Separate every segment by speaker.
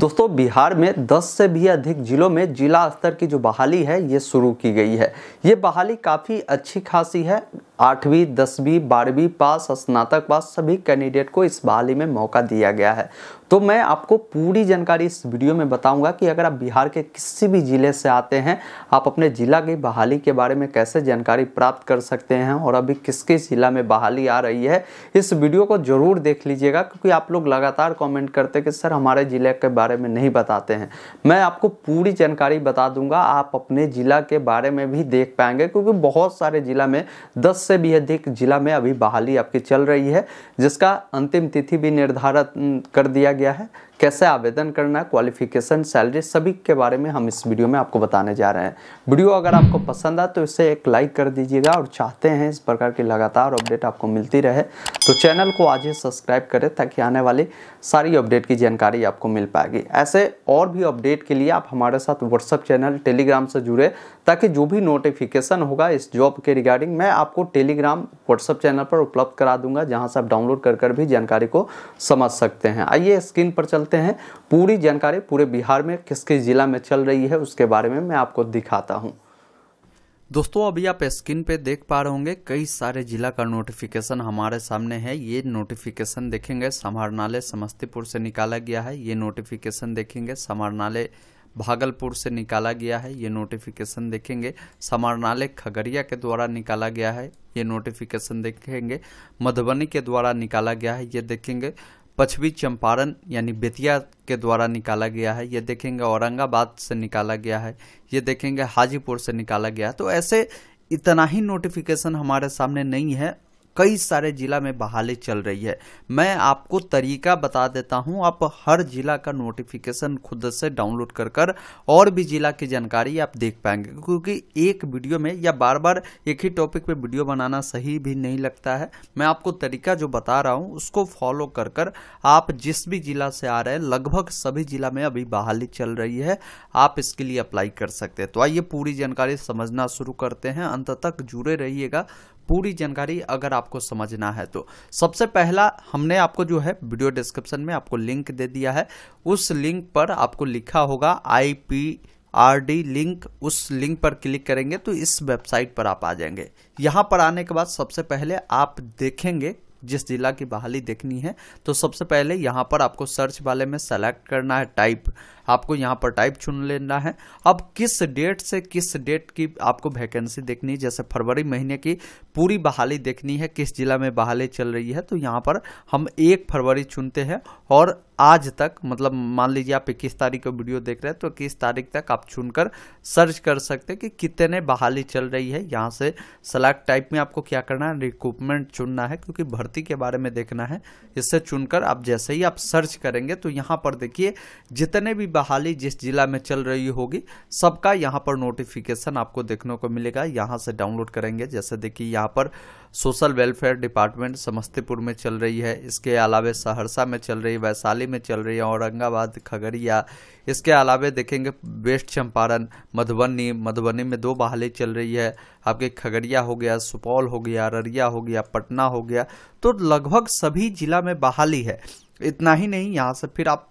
Speaker 1: दोस्तों बिहार में 10 से भी अधिक जिलों में जिला स्तर की जो बहाली है ये शुरू की गई है ये बहाली काफ़ी अच्छी खासी है आठवीं दसवीं बारहवीं पास स्नातक पास सभी कैंडिडेट को इस बहाली में मौका दिया गया है तो मैं आपको पूरी जानकारी इस वीडियो में बताऊंगा कि अगर आप बिहार के किसी भी ज़िले से आते हैं आप अपने ज़िला की बहाली के बारे में कैसे जानकारी प्राप्त कर सकते हैं और अभी किस किस ज़िला में बहाली आ रही है इस वीडियो को ज़रूर देख लीजिएगा क्योंकि आप लोग लगातार कमेंट करते कि सर हमारे ज़िले के बारे में नहीं बताते हैं मैं आपको पूरी जानकारी बता दूंगा आप अपने ज़िला के बारे में भी देख पाएंगे क्योंकि बहुत सारे ज़िला में दस से भी अधिक ज़िला में अभी बहाली आपकी चल रही है जिसका अंतिम तिथि भी निर्धारित कर दिया गया है कैसे आवेदन करना है क्वालिफिकेशन सैलरी सभी के बारे में हम इस वीडियो में आपको बताने जा रहे हैं वीडियो अगर आपको पसंद आए तो इसे एक लाइक कर दीजिएगा और चाहते हैं इस प्रकार की लगातार अपडेट आपको मिलती रहे तो चैनल को आज ही सब्सक्राइब करें ताकि आने वाली सारी अपडेट की जानकारी आपको मिल पाएगी ऐसे और भी अपडेट के लिए आप हमारे साथ व्हाट्सअप चैनल टेलीग्राम से जुड़े ताकि जो भी नोटिफिकेशन होगा इस जॉब के रिगार्डिंग मैं आपको टेलीग्राम व्हाट्सअप चैनल पर उपलब्ध करा दूंगा जहाँ से आप डाउनलोड कर कर भी जानकारी को समझ सकते हैं आइए स्क्रीन पर चलते चलते हैं पूरी जानकारी पूरे बिहार में किस किस ज़िला में चल रही है उसके बारे में मैं आपको दिखाता हूँ दोस्तों अभी आप स्क्रीन पे देख पा रहे होंगे कई सारे जिला का नोटिफिकेशन हमारे सामने है ये नोटिफिकेशन देखेंगे समाहरणालय समस्तीपुर से निकाला गया है ये नोटिफिकेशन देखेंगे समाहरणालय भागलपुर से निकाला गया है ये नोटिफिकेशन देखेंगे समाहरणालय खगड़िया के द्वारा निकाला गया है ये नोटिफिकेशन देखेंगे मधुबनी के द्वारा निकाला गया है ये देखेंगे पश्चिमी चंपारण यानी बेतिया के द्वारा निकाला गया है ये देखेंगे औरंगाबाद से निकाला गया है ये देखेंगे हाजीपुर से निकाला गया है तो ऐसे इतना ही नोटिफिकेशन हमारे सामने नहीं है कई सारे ज़िला में बहाली चल रही है मैं आपको तरीका बता देता हूँ आप हर ज़िला का नोटिफिकेशन खुद से डाउनलोड कर कर और भी ज़िला की जानकारी आप देख पाएंगे क्योंकि एक वीडियो में या बार बार एक ही टॉपिक पे वीडियो बनाना सही भी नहीं लगता है मैं आपको तरीका जो बता रहा हूँ उसको फॉलो कर कर आप जिस भी ज़िला से आ रहे हैं लगभग सभी ज़िला में अभी बहाली चल रही है आप इसके लिए अप्लाई कर सकते हैं तो आइए पूरी जानकारी समझना शुरू करते हैं अंत तक जुड़े रहिएगा पूरी जानकारी अगर आपको समझना है तो सबसे पहला हमने आपको जो है वीडियो डिस्क्रिप्शन में आपको लिंक दे दिया है उस लिंक पर आपको लिखा होगा I P R D link उस लिंक पर क्लिक करेंगे तो इस वेबसाइट पर आप आ जाएंगे यहाँ पर आने के बाद सबसे पहले आप देखेंगे जिस जिला की बहाली देखनी है तो सबसे पहले यहाँ पर आपको सर्च वाले में सेलेक्ट करना है टाइप आपको यहाँ पर टाइप चुन लेना है अब किस डेट से किस डेट की आपको वैकेंसी देखनी है जैसे फरवरी महीने की पूरी बहाली देखनी है किस जिला में बहाली चल रही है तो यहाँ पर हम एक फरवरी चुनते हैं और आज तक मतलब मान लीजिए आप इक्कीस तारीख को वीडियो देख रहे हैं तो इक्कीस तारीख तक आप चुनकर सर्च कर सकते हैं कि कितने बहाली चल रही है यहाँ से सलाक टाइप में आपको क्या करना है रिक्रूटमेंट चुनना है क्योंकि भर्ती के बारे में देखना है इससे चुनकर आप जैसे ही आप सर्च करेंगे तो यहाँ पर देखिए जितने भी बहाली जिस जिला में चल रही होगी सबका यहाँ पर नोटिफिकेशन आपको देखने को मिलेगा यहाँ से डाउनलोड करेंगे जैसे देखिए यहाँ पर सोशल वेलफेयर डिपार्टमेंट समस्तीपुर में चल रही है इसके अलावे सहरसा में चल रही है वैशाली में चल रही है औरंगाबाद खगड़िया इसके अलावे देखेंगे वेस्ट चंपारण मधुबनी मधुबनी में दो बहाली चल रही है आपके खगड़िया हो गया सुपौल हो गया अररिया हो गया पटना हो गया तो लगभग सभी जिला में बहाली है इतना ही नहीं यहाँ से फिर आप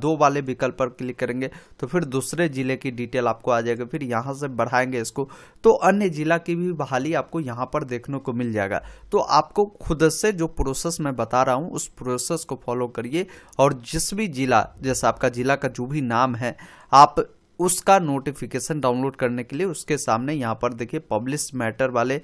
Speaker 1: दो वाले विकल्प पर क्लिक करेंगे तो फिर दूसरे ज़िले की डिटेल आपको आ जाएगा फिर यहाँ से बढ़ाएंगे इसको तो अन्य ज़िला की भी बहाली आपको यहाँ पर देखने को मिल जाएगा तो आपको खुद से जो प्रोसेस मैं बता रहा हूँ उस प्रोसेस को फॉलो करिए और जिस भी ज़िला जैसे आपका ज़िला का जो भी नाम है आप उसका नोटिफिकेशन डाउनलोड करने के लिए उसके सामने यहाँ पर देखिए पब्लिश मैटर वाले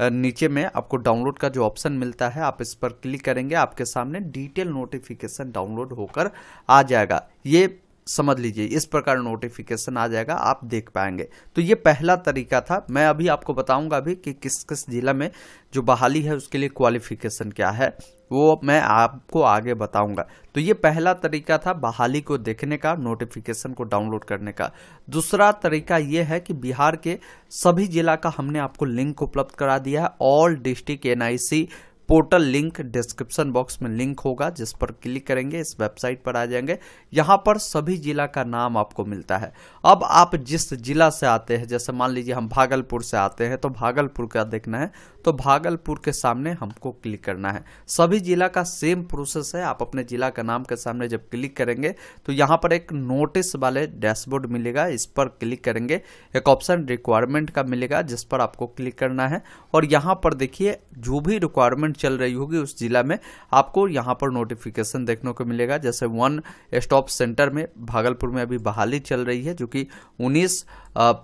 Speaker 1: नीचे में आपको डाउनलोड का जो ऑप्शन मिलता है आप इस पर क्लिक करेंगे आपके सामने डिटेल नोटिफिकेशन डाउनलोड होकर आ जाएगा ये समझ लीजिए इस प्रकार नोटिफिकेशन आ जाएगा आप देख पाएंगे तो ये पहला तरीका था मैं अभी आपको बताऊंगा भी कि किस किस जिला में जो बहाली है उसके लिए क्वालिफिकेशन क्या है वो मैं आपको आगे बताऊंगा तो ये पहला तरीका था बहाली को देखने का नोटिफिकेशन को डाउनलोड करने का दूसरा तरीका ये है कि बिहार के सभी जिला का हमने आपको लिंक उपलब्ध करा दिया है all district NIC portal link description box में लिंक होगा जिस पर क्लिक करेंगे इस वेबसाइट पर आ जाएंगे यहाँ पर सभी जिला का नाम आपको मिलता है अब आप जिस जिला से आते हैं जैसे मान लीजिए हम भागलपुर से आते हैं तो भागलपुर का देखना है तो भागलपुर के सामने हमको क्लिक करना है सभी जिला का सेम प्रोसेस है आप अपने जिला का नाम के सामने जब क्लिक करेंगे तो यहाँ पर एक नोटिस वाले डैशबोर्ड मिलेगा इस पर क्लिक करेंगे एक ऑप्शन रिक्वायरमेंट का मिलेगा जिस पर आपको क्लिक करना है और यहाँ पर देखिए जो भी रिक्वायरमेंट चल रही होगी उस जिला में आपको यहाँ पर नोटिफिकेशन देखने को मिलेगा जैसे वन स्टॉप सेंटर में भागलपुर में अभी बहाली चल रही है जो कि 19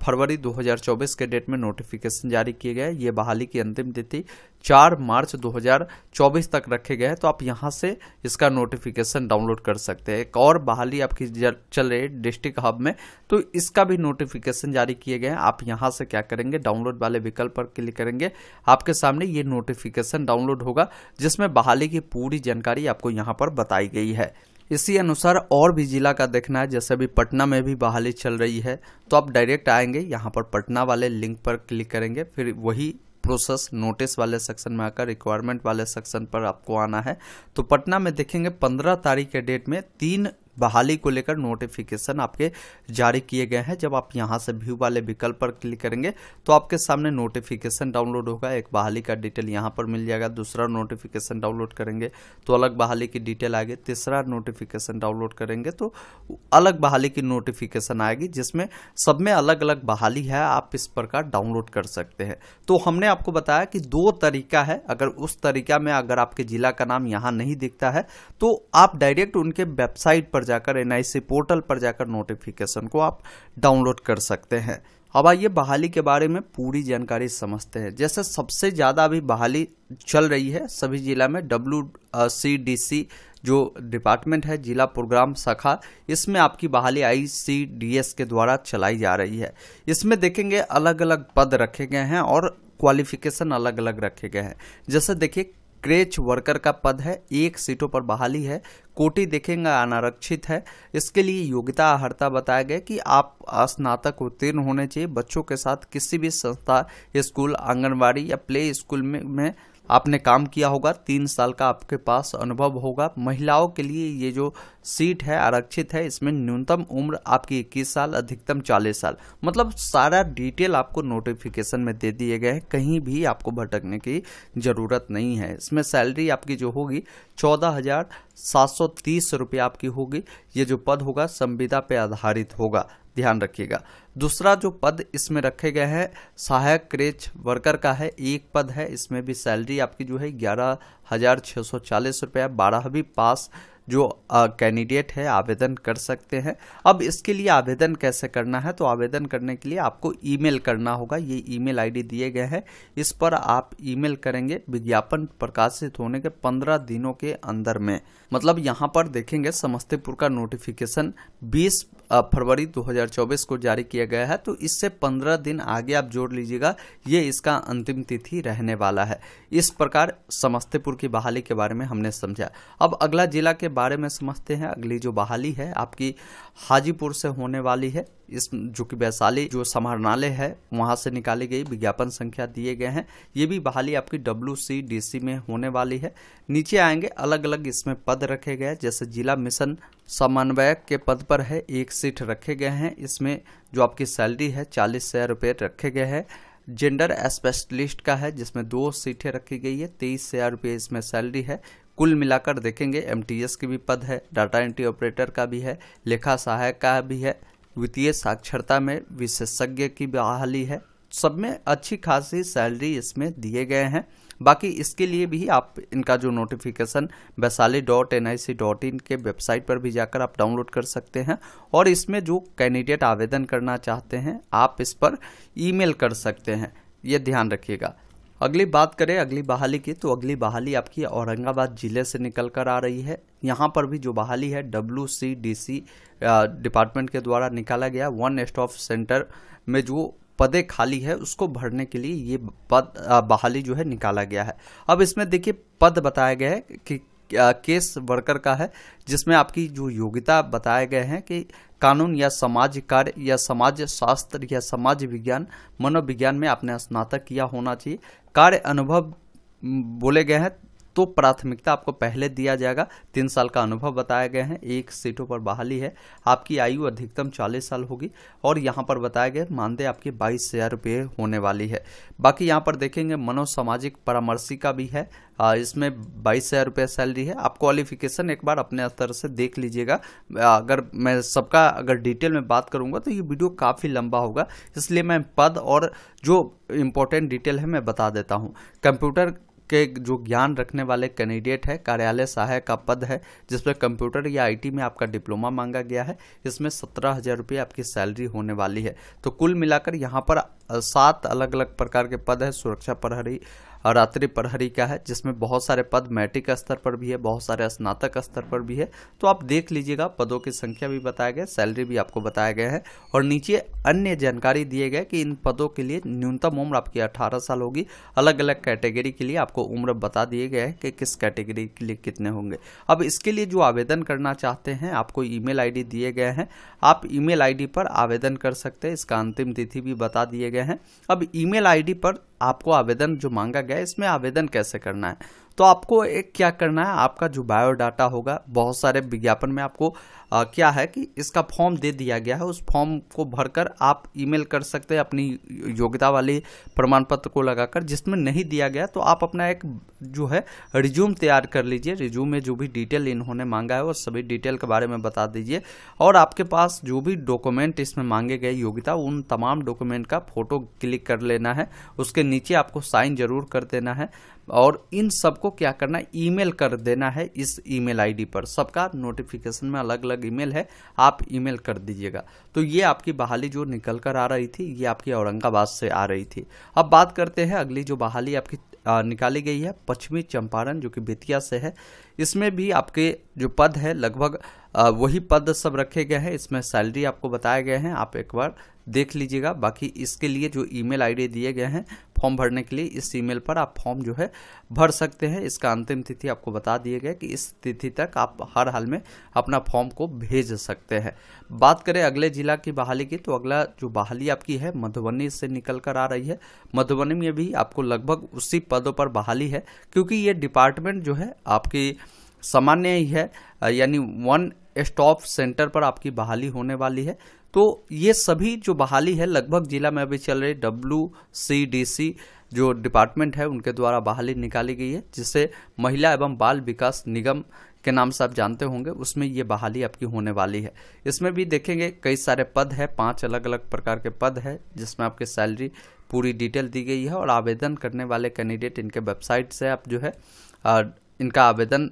Speaker 1: फरवरी 2024 के डेट में नोटिफिकेशन जारी किए गए ये बहाली की अंतिम अंतिम तिथि चार मार्च 2024 तक रखे गए हैं तो आप यहां से इसका नोटिफिकेशन डाउनलोड कर सकते हैं एक और बहाली आपकी चल रही डिस्ट्रिक्ट हब में तो इसका भी नोटिफिकेशन जारी किए गए हैं आप यहां से क्या करेंगे डाउनलोड वाले विकल्प पर क्लिक करेंगे आपके सामने ये नोटिफिकेशन डाउनलोड होगा जिसमें बहाली की पूरी जानकारी आपको यहाँ पर बताई गई है इसी अनुसार और भी जिला का देखना है जैसे अभी पटना में भी बहाली चल रही है तो आप डायरेक्ट आएंगे यहाँ पर पटना वाले लिंक पर क्लिक करेंगे फिर वही प्रोसेस नोटिस वाले सेक्शन में आकर रिक्वायरमेंट वाले सेक्शन पर आपको आना है तो पटना में देखेंगे पंद्रह तारीख के डेट में तीन बहाली को लेकर नोटिफिकेशन आपके जारी किए गए हैं जब आप यहाँ से व्यू वाले विकल्प पर क्लिक करेंगे तो आपके सामने नोटिफिकेशन डाउनलोड होगा एक बहाली का डिटेल यहाँ पर मिल जाएगा दूसरा नोटिफिकेशन डाउनलोड करेंगे तो अलग बहाली की डिटेल आएगी तीसरा नोटिफिकेशन डाउनलोड करेंगे तो अलग बहाली की नोटिफिकेशन आएगी जिसमें सब में अलग अलग बहाली है आप इस प्रकार डाउनलोड कर सकते हैं तो हमने आपको बताया कि दो तरीका है अगर उस तरीका में अगर आपके जिला का नाम यहाँ नहीं दिखता है तो आप डायरेक्ट उनके वेबसाइट पर जाकर एन पोर्टल पर जाकर नोटिफिकेशन को आप डाउनलोड कर सकते हैं अब आइए बहाली के बारे में पूरी जानकारी समझते हैं जैसे सबसे ज़्यादा अभी बहाली चल रही है सभी जिला में डब्ल्यू सी डी सी जो डिपार्टमेंट है जिला प्रोग्राम शाखा इसमें आपकी बहाली आई सी डी एस के द्वारा चलाई जा रही है इसमें देखेंगे अलग अलग पद रखे गए हैं और क्वालिफिकेशन अलग अलग रखे गए हैं जैसे देखिए क्रेच वर्कर का पद है एक सीटों पर बहाली है कोटि देखेंगे अनारक्षित है इसके लिए योग्यता अर्हता बताया गया कि आप स्नातक उत्तीर्ण होने चाहिए बच्चों के साथ किसी भी संस्था स्कूल आंगनबाड़ी या प्ले स्कूल में, में आपने काम किया होगा तीन साल का आपके पास अनुभव होगा महिलाओं के लिए ये जो सीट है आरक्षित है इसमें न्यूनतम उम्र आपकी इक्कीस साल अधिकतम चालीस साल मतलब सारा डिटेल आपको नोटिफिकेशन में दे दिए गए हैं कहीं भी आपको भटकने की ज़रूरत नहीं है इसमें सैलरी आपकी जो होगी चौदह हज़ार सात सौ तीस रुपये आपकी होगी ये जो पद होगा संविदा पे आधारित होगा ध्यान रखिएगा दूसरा जो पद इसमें रखे गए हैं सहायक क्रेच वर्कर का है एक पद है इसमें भी सैलरी आपकी जो है ग्यारह हज़ार छः सौ चालीस रुपया बारहवीं पास जो कैंडिडेट है आवेदन कर सकते हैं अब इसके लिए आवेदन कैसे करना है तो आवेदन करने के लिए आपको ईमेल करना होगा ये ईमेल आईडी दिए गए हैं इस पर आप ईमेल करेंगे विज्ञापन प्रकाशित होने के पंद्रह दिनों के अंदर में मतलब यहाँ पर देखेंगे समस्तीपुर का नोटिफिकेशन बीस फरवरी 2024 को जारी किया गया है तो इससे 15 दिन आगे आप जोड़ लीजिएगा ये इसका अंतिम तिथि रहने वाला है इस प्रकार समस्तीपुर की बहाली के बारे में हमने समझा अब अगला जिला के बारे में समझते हैं अगली जो बहाली है आपकी हाजीपुर से होने वाली है इस जो कि वैशाली जो समाहरणालय है वहां से निकाली गई विज्ञापन संख्या दिए गए हैं ये भी बहाली आपकी डब्ल्यू सी डी सी में होने वाली है नीचे आएंगे अलग अलग इसमें पद रखे गए जैसे जिला मिशन समन्वयक के पद पर है एक सीट रखे गए हैं इसमें जो आपकी सैलरी है चालीस हज़ार रुपये रखे गए हैं जेंडर स्पेशलिस्ट का है जिसमें दो सीटें रखी गई है तेईस हज़ार रुपये इसमें सैलरी है कुल मिलाकर देखेंगे एम के भी पद है डाटा एंट्री ऑपरेटर का भी है लेखा सहायक का भी है वित्तीय साक्षरता में विशेषज्ञ की बहाली है सब में अच्छी खासी सैलरी इसमें दिए गए हैं बाकी इसके लिए भी आप इनका जो notification Vaishali dot N I C dot in के वेबसाइट पर भी जाकर आप डाउनलोड कर सकते हैं और इसमें जो कैंडिडेट आवेदन करना चाहते हैं आप इस पर ईमेल कर सकते हैं ये ध्यान रखिएगा अगली बात करें अगली बहाली की तो अगली बहाली आपकी औरंगाबाद ज़िले से निकल कर आ रही है यहाँ पर भी जो बहाली है W C D C department के द्वारा निकाला गया वन स्टॉप सेंटर में जो पदे खाली है उसको भरने के लिए ये पद बहाली जो है निकाला गया है अब इसमें देखिए पद बताया गया है कि केस वर्कर का है जिसमें आपकी जो योग्यता बताए गए हैं कि कानून या समाज कार्य या समाज शास्त्र या समाज विज्ञान मनोविज्ञान में आपने स्नातक किया होना चाहिए कार्य अनुभव बोले गए हैं तो प्राथमिकता आपको पहले दिया जाएगा तीन साल का अनुभव बताया गया है एक सीटों पर बहाली है आपकी आयु अधिकतम चालीस साल होगी और यहाँ पर बताया गया मानदेय आपकी बाईस हज़ार रुपये होने वाली है बाकी यहाँ पर देखेंगे मनोसामाजिक का भी है इसमें बाईस हज़ार रुपये सैलरी है आप क्वालिफिकेशन एक बार अपने स्तर से देख लीजिएगा अगर मैं सबका अगर डिटेल में बात करूँगा तो ये वीडियो काफ़ी लंबा होगा इसलिए मैं पद और जो इम्पोर्टेंट डिटेल है मैं बता देता हूँ कंप्यूटर के जो ज्ञान रखने वाले कैंडिडेट है कार्यालय सहायक का पद है जिसमें कंप्यूटर या आईटी में आपका डिप्लोमा मांगा गया है इसमें सत्रह हज़ार रुपये आपकी सैलरी होने वाली है तो कुल मिलाकर यहाँ पर सात अलग अलग प्रकार के पद है सुरक्षा प्रहरी रात्रि प्रहरी का है जिसमें बहुत सारे पद मैट्रिक स्तर पर भी है बहुत सारे स्नातक स्तर पर भी है तो आप देख लीजिएगा पदों की संख्या भी बताया गया सैलरी भी आपको बताया गया है और नीचे अन्य जानकारी दिए गए कि इन पदों के लिए न्यूनतम उम्र आपकी अठारह साल होगी अलग अलग कैटेगरी के लिए आपको उम्र बता दिए गए हैं कि किस कैटेगरी के लिए कितने होंगे अब इसके लिए जो आवेदन करना चाहते हैं आपको ई मेल दिए गए हैं आप ई मेल पर आवेदन कर सकते हैं इसका अंतिम तिथि भी बता दिए गए हैं अब ई मेल पर आपको आवेदन जो मांगा गया है इसमें आवेदन कैसे करना है तो आपको एक क्या करना है आपका जो बायोडाटा होगा बहुत सारे विज्ञापन में आपको आ, क्या है कि इसका फॉर्म दे दिया गया है उस फॉर्म को भरकर आप ईमेल कर सकते हैं अपनी योग्यता वाले प्रमाण पत्र को लगाकर जिसमें नहीं दिया गया तो आप अपना एक जो है रिज्यूम तैयार कर लीजिए रिज्यूम में जो भी डिटेल इन्होंने मांगा है वो सभी डिटेल के बारे में बता दीजिए और आपके पास जो भी डॉक्यूमेंट इसमें मांगे गए योग्यता उन तमाम डॉक्यूमेंट का फोटो क्लिक कर लेना है उसके नीचे आपको साइन जरूर कर देना है और इन सबको क्या करना है ईमेल कर देना है इस ईमेल आईडी पर सबका नोटिफिकेशन में अलग अलग ईमेल है आप ईमेल कर दीजिएगा तो ये आपकी बहाली जो निकल कर आ रही थी ये आपकी औरंगाबाद से आ रही थी अब बात करते हैं अगली जो बहाली आपकी निकाली गई है पश्चिमी चंपारण जो कि बेतिया से है इसमें भी आपके जो पद है लगभग वही पद सब रखे गए हैं इसमें सैलरी आपको बताया गया है आप एक बार देख लीजिएगा बाकी इसके लिए जो ईमेल आईडी दिए गए हैं फॉर्म भरने के लिए इस ईमेल पर आप फॉर्म जो है भर सकते हैं इसका अंतिम तिथि आपको बता दिए गए कि इस तिथि तक आप हर हाल में अपना फॉर्म को भेज सकते हैं बात करें अगले जिला की बहाली की तो अगला जो बहाली आपकी है मधुबनी से निकल कर आ रही है मधुबनी में भी आपको लगभग उसी पदों पर बहाली है क्योंकि ये डिपार्टमेंट जो है आपकी सामान्य ही है यानी वन स्टॉप सेंटर पर आपकी बहाली होने वाली है तो ये सभी जो बहाली है लगभग जिला में अभी चल रही डब्ल्यू सी डी सी जो डिपार्टमेंट है उनके द्वारा बहाली निकाली गई है जिसे महिला एवं बाल विकास निगम के नाम से आप जानते होंगे उसमें ये बहाली आपकी होने वाली है इसमें भी देखेंगे कई सारे पद है पांच अलग अलग प्रकार के पद है जिसमें आपकी सैलरी पूरी डिटेल दी गई है और आवेदन करने वाले कैंडिडेट इनके वेबसाइट से आप जो है इनका आवेदन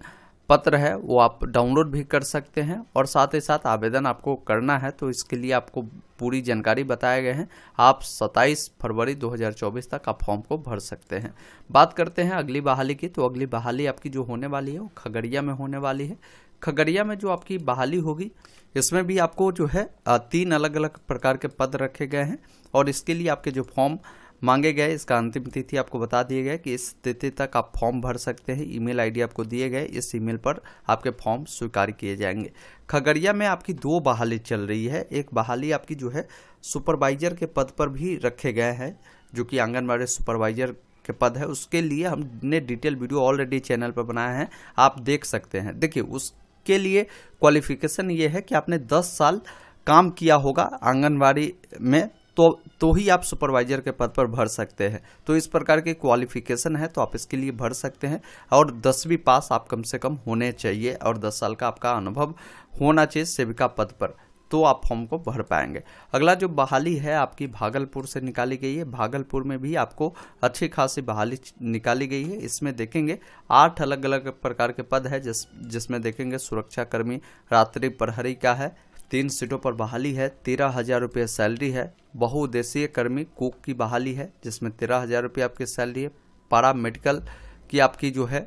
Speaker 1: पत्र है वो आप डाउनलोड भी कर सकते हैं और साथ ही साथ आवेदन आपको करना है तो इसके लिए आपको पूरी जानकारी बताए गए हैं आप 27 फरवरी 2024 तक आप फॉर्म को भर सकते हैं बात करते हैं अगली बहाली की तो अगली बहाली आपकी जो होने वाली है वो खगड़िया में होने वाली है खगड़िया में जो आपकी बहाली होगी इसमें भी आपको जो है तीन अलग अलग प्रकार के पद रखे गए हैं और इसके लिए आपके जो फॉर्म मांगे गए इसका अंतिम तिथि आपको बता दिए गए कि इस तिथि तक आप फॉर्म भर सकते हैं ईमेल आईडी आपको दिए गए इस ईमेल पर आपके फॉर्म स्वीकार किए जाएंगे खगड़िया में आपकी दो बहाली चल रही है एक बहाली आपकी जो है सुपरवाइजर के पद पर भी रखे गए हैं जो कि आंगनबाड़ी सुपरवाइजर के पद है उसके लिए हमने डिटेल वीडियो ऑलरेडी चैनल पर बनाया है आप देख सकते हैं देखिए उसके लिए क्वालिफिकेशन ये है कि आपने 10 साल काम किया होगा आंगनबाड़ी में तो तो ही आप सुपरवाइजर के पद पर भर सकते हैं तो इस प्रकार की क्वालिफिकेशन है तो आप इसके लिए भर सकते हैं और दसवीं पास आप कम से कम होने चाहिए और दस साल का आपका अनुभव होना चाहिए सेविका पद पर तो आप फॉर्म को भर पाएंगे अगला जो बहाली है आपकी भागलपुर से निकाली गई है भागलपुर में भी आपको अच्छी खासी बहाली निकाली गई है इसमें देखेंगे आठ अलग अलग प्रकार के पद है जिस जिसमें देखेंगे सुरक्षाकर्मी रात्रि प्रहरी का है तीन सीटों पर बहाली है तेरह हज़ार रुपये सैलरी है बहुउद्देशीय कर्मी कुक की बहाली है जिसमें तेरह हज़ार रुपये आपकी सैलरी है पारा मेडिकल की आपकी जो है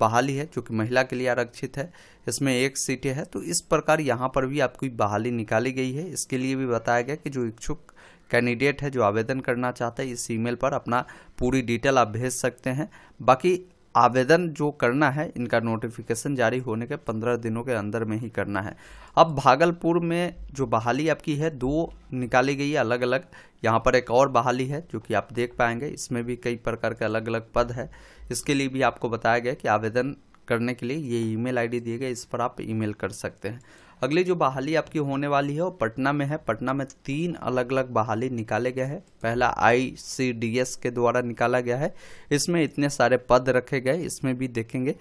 Speaker 1: बहाली है जो कि महिला के लिए आरक्षित है इसमें एक सीटें है तो इस प्रकार यहाँ पर भी आपकी बहाली निकाली गई है इसके लिए भी बताया गया कि जो इच्छुक कैंडिडेट है जो आवेदन करना चाहता है इस ईमेल पर अपना पूरी डिटेल आप भेज सकते हैं बाकी आवेदन जो करना है इनका नोटिफिकेशन जारी होने के पंद्रह दिनों के अंदर में ही करना है अब भागलपुर में जो बहाली आपकी है दो निकाली गई है अलग अलग यहाँ पर एक और बहाली है जो कि आप देख पाएंगे इसमें भी कई प्रकार के अलग अलग पद है इसके लिए भी आपको बताया गया कि आवेदन करने के लिए ये ईमेल आईडी दिए गए इस पर आप ईमेल कर सकते हैं अगली जो बहाली आपकी होने वाली है वो पटना में है पटना में तीन अलग अलग बहाली निकाले गए हैं पहला आईसीडीएस के द्वारा निकाला गया है इसमें इतने सारे पद रखे गए इसमें भी देखेंगे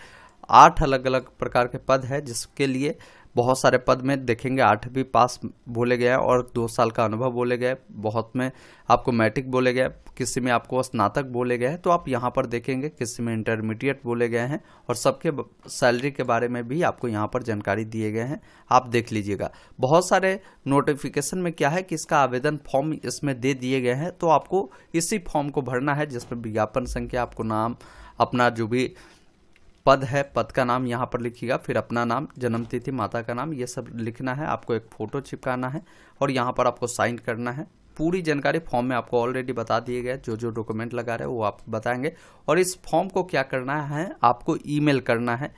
Speaker 1: आठ अलग अलग प्रकार के पद है जिसके लिए बहुत सारे पद में देखेंगे आठवीं पास बोले गए और दो साल का अनुभव बोले गए बहुत में आपको मैट्रिक बोले गए किसी में आपको स्नातक बोले गए हैं तो आप यहाँ पर देखेंगे किसी में इंटरमीडिएट बोले गए हैं और सबके सैलरी के बारे में भी आपको यहाँ पर जानकारी दिए गए हैं आप देख लीजिएगा बहुत सारे नोटिफिकेशन में क्या है कि इसका आवेदन फॉर्म इसमें दे दिए गए हैं तो आपको इसी फॉर्म को भरना है जिसमें विज्ञापन संख्या आपको नाम अपना जो भी पद है पद का नाम यहाँ पर लिखिएगा फिर अपना नाम जन्म तिथि माता का नाम ये सब लिखना है आपको एक फ़ोटो चिपकाना है और यहाँ पर आपको साइन करना है पूरी जानकारी फॉर्म में आपको ऑलरेडी बता दिए गए जो जो डॉक्यूमेंट लगा रहे हैं वो आप बताएंगे और इस फॉर्म को क्या करना है आपको ईमेल करना है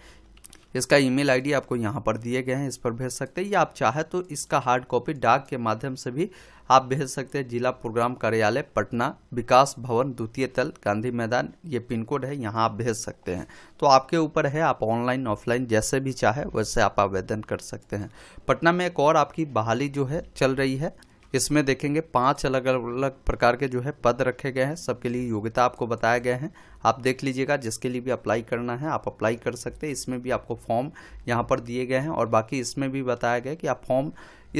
Speaker 1: इसका ईमेल आईडी आपको यहाँ पर दिए गए हैं इस पर भेज सकते हैं या आप चाहे तो इसका हार्ड कॉपी डाक के माध्यम से भी आप भेज सकते हैं जिला प्रोग्राम कार्यालय पटना विकास भवन द्वितीय तल गांधी मैदान ये पिन कोड है यहाँ आप भेज सकते हैं तो आपके ऊपर है आप ऑनलाइन ऑफलाइन जैसे भी चाहे वैसे आप आवेदन कर सकते हैं पटना में एक और आपकी बहाली जो है चल रही है इसमें देखेंगे पांच अलग अलग प्रकार के जो है पद रखे गए हैं सबके लिए योग्यता आपको बताया गया है आप देख लीजिएगा जिसके लिए भी अप्लाई करना है आप अप्लाई कर सकते हैं इसमें भी आपको फॉर्म यहाँ पर दिए गए हैं और बाकी इसमें भी बताया गया कि आप फॉर्म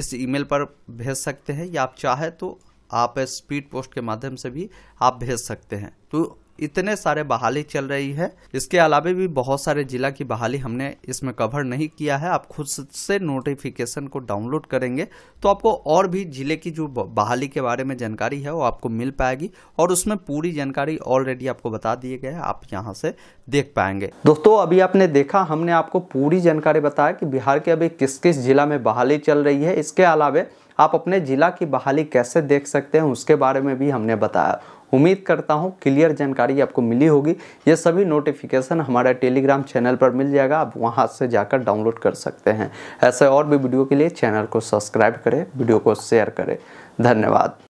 Speaker 1: इस ईमेल पर भेज सकते हैं या आप चाहें तो आप स्पीड पोस्ट के माध्यम से भी आप भेज सकते हैं तो इतने सारे बहाली चल रही है इसके अलावा भी बहुत सारे जिला की बहाली हमने इसमें कवर नहीं किया है आप खुद से नोटिफिकेशन को डाउनलोड करेंगे तो आपको और भी जिले की जो बहाली के बारे में जानकारी है वो आपको मिल पाएगी और उसमें पूरी जानकारी ऑलरेडी आपको बता दिए गए आप यहाँ से देख पाएंगे दोस्तों अभी आपने देखा हमने आपको पूरी जानकारी बताया कि बिहार के अभी किस किस जिला में बहाली चल रही है इसके अलावा आप अपने ज़िला की बहाली कैसे देख सकते हैं उसके बारे में भी हमने बताया उम्मीद करता हूँ क्लियर जानकारी आपको मिली होगी ये सभी नोटिफिकेशन हमारे टेलीग्राम चैनल पर मिल जाएगा आप वहाँ से जाकर डाउनलोड कर सकते हैं ऐसे और भी वीडियो के लिए चैनल को सब्सक्राइब करें वीडियो को शेयर करें धन्यवाद